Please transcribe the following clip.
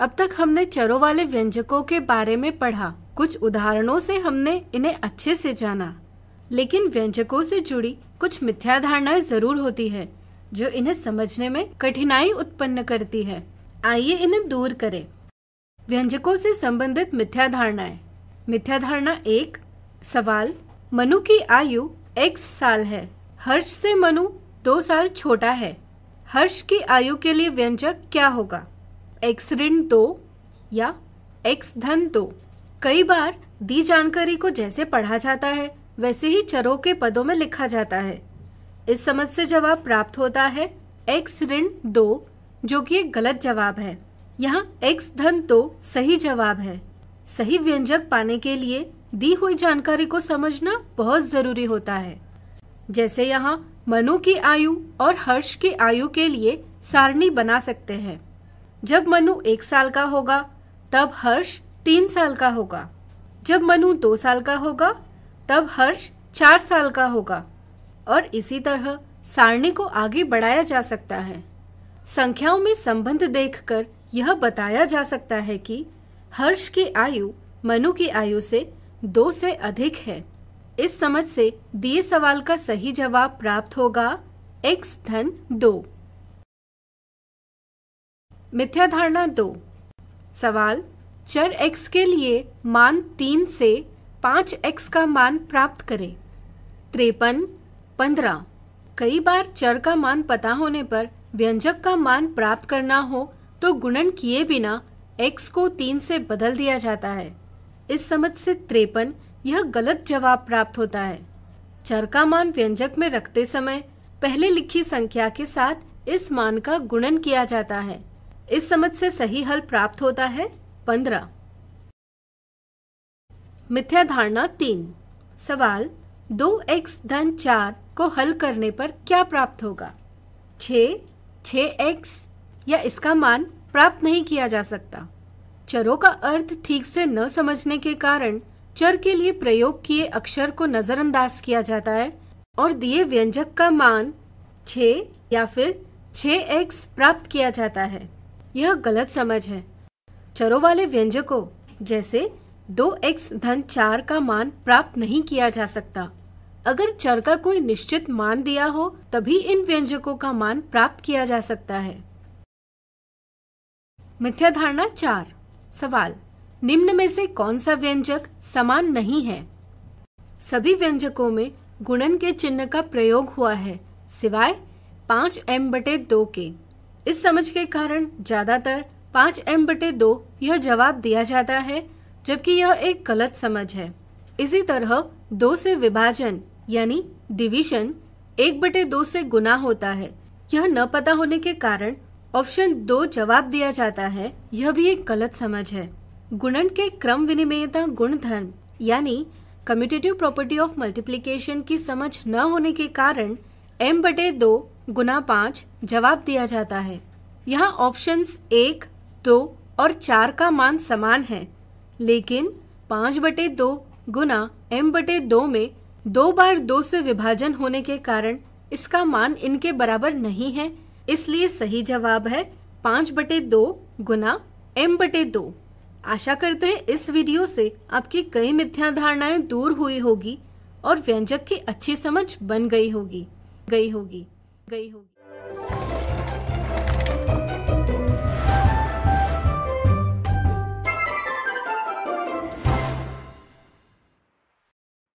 अब तक हमने चरों वाले व्यंजकों के बारे में पढ़ा कुछ उदाहरणों से हमने इन्हें अच्छे से जाना लेकिन व्यंजकों से जुड़ी कुछ मिथ्या धारणाएं जरूर होती है जो इन्हें समझने में कठिनाई उत्पन्न करती है आइए इन्हें दूर करें व्यंजकों से संबंधित मिथ्या धारणाएं मिथ्या धारणा एक सवाल मनु की आयु एक साल है हर्ष से मनु दो साल छोटा है हर्ष की आयु के लिए व्यंजक क्या होगा एक्स ऋण दो या एक्स धन दो कई बार दी जानकारी को जैसे पढ़ा जाता है वैसे ही चरों के पदों में लिखा जाता है इस समझ से जवाब प्राप्त होता है एक्स ऋण दो जो कि एक गलत जवाब है यहाँ एक्स धन दो सही जवाब है सही व्यंजक पाने के लिए दी हुई जानकारी को समझना बहुत जरूरी होता है जैसे यहाँ मनु की आयु और हर्ष की आयु के लिए सारणी बना सकते हैं जब मनु एक साल का होगा तब हर्ष तीन साल का होगा जब मनु दो साल का होगा तब हर्ष चार साल का होगा और इसी तरह सारणी को आगे बढ़ाया जा सकता है संख्याओं में संबंध देखकर यह बताया जा सकता है कि हर्ष की आयु मनु की आयु से दो से अधिक है इस समझ से दिए सवाल का सही जवाब प्राप्त होगा एक्स धन दो मिथ्या धारणा दो सवाल चर x के लिए मान तीन से पाँच एक्स का मान प्राप्त करें त्रेपन पंद्रह कई बार चर का मान पता होने पर व्यंजक का मान प्राप्त करना हो तो गुणन किए बिना x को तीन से बदल दिया जाता है इस समझ से त्रेपन यह गलत जवाब प्राप्त होता है चर का मान व्यंजक में रखते समय पहले लिखी संख्या के साथ इस मान का गुणन किया जाता है इस समझ से सही हल प्राप्त होता है पंद्रह मिथ्या धारणा तीन सवाल दो एक्स धन चार को हल करने पर क्या प्राप्त होगा छ छ एक्स या इसका मान प्राप्त नहीं किया जा सकता चरों का अर्थ ठीक से न समझने के कारण चर के लिए प्रयोग किए अक्षर को नजरअंदाज किया जाता है और दिए व्यंजक का मान छ या फिर एक्स प्राप्त किया जाता है यह गलत समझ है चरों वाले व्यंजकों जैसे दो एक्स धन चार का मान प्राप्त नहीं किया जा सकता अगर चर का कोई निश्चित मान दिया हो तभी इन व्यंजकों का मान प्राप्त किया जा सकता है मिथ्या धारणा चार सवाल निम्न में से कौन सा व्यंजक समान नहीं है सभी व्यंजकों में गुणन के चिन्ह का प्रयोग हुआ है सिवाय पांच एम बटे दो के इस समझ के कारण ज्यादातर पाँच एम बटे दो यह जवाब दिया जाता है जबकि यह एक गलत समझ है इसी तरह दो से विभाजन यानी डिवीजन एक बटे दो से गुना होता है यह न पता होने के कारण ऑप्शन दो जवाब दिया जाता है यह भी एक गलत समझ है गुणन के क्रम विनिमयता गुणधर्म यानी कम्यूटेटिव प्रॉपर्टी ऑफ मल्टीप्लीकेशन की समझ न होने के कारण एम बटे दो गुना पाँच जवाब दिया जाता है यहाँ ऑप्शंस एक दो और चार का मान समान है लेकिन पाँच बटे दो गुना एम बटे दो में दो बार दो से विभाजन होने के कारण इसका मान इनके बराबर नहीं है इसलिए सही जवाब है पाँच बटे दो गुना एम बटे दो आशा करते हैं इस वीडियो से आपकी कई मिथ्या धारणाएं दूर हुई होगी और व्यंजक की अच्छी समझ बन गई होगी गई होगी गई होगी